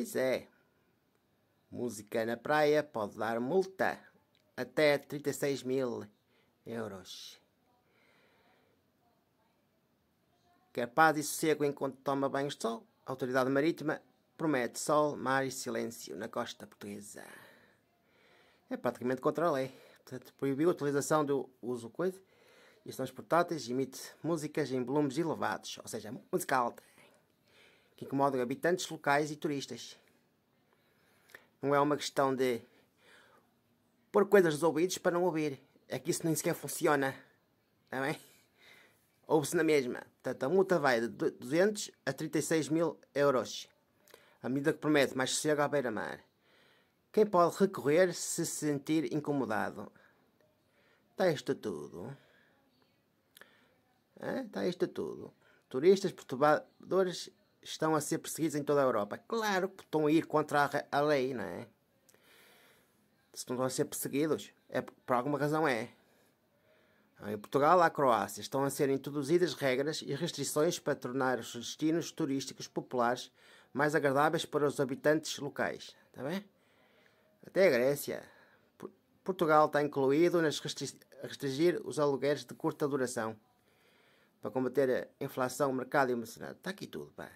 Pois é. Música na praia pode dar multa até 36 mil euros. Capaz e sossego enquanto toma banho de sol, a autoridade marítima promete sol, mar e silêncio na costa portuguesa. É praticamente contra a lei. Portanto, proibiu a utilização do uso coisa e sons portáteis e emite músicas em volumes elevados, ou seja, música alta que incomodam habitantes locais e turistas. Não é uma questão de pôr coisas nos ouvidos para não ouvir. É que isso nem sequer funciona. Está bem? Ouve-se na mesma. Portanto, a multa vai de 200 a 36 mil euros. A medida que promete mais sossego à beira-mar. Quem pode recorrer se se sentir incomodado? Está isto tudo. Está isto tudo. Turistas, perturbadores estão a ser perseguidos em toda a Europa. Claro que estão a ir contra a, lei, não é? Se não estão a ser perseguidos, é por alguma razão é. Em Portugal, a Croácia estão a ser introduzidas regras e restrições para tornar os destinos turísticos populares mais agradáveis para os habitantes locais. Está bem? Até a Grécia. Portugal está incluído nas restri restringir os aluguéis de curta duração para combater a inflação, o mercado e o mercenário. Está aqui tudo, pá.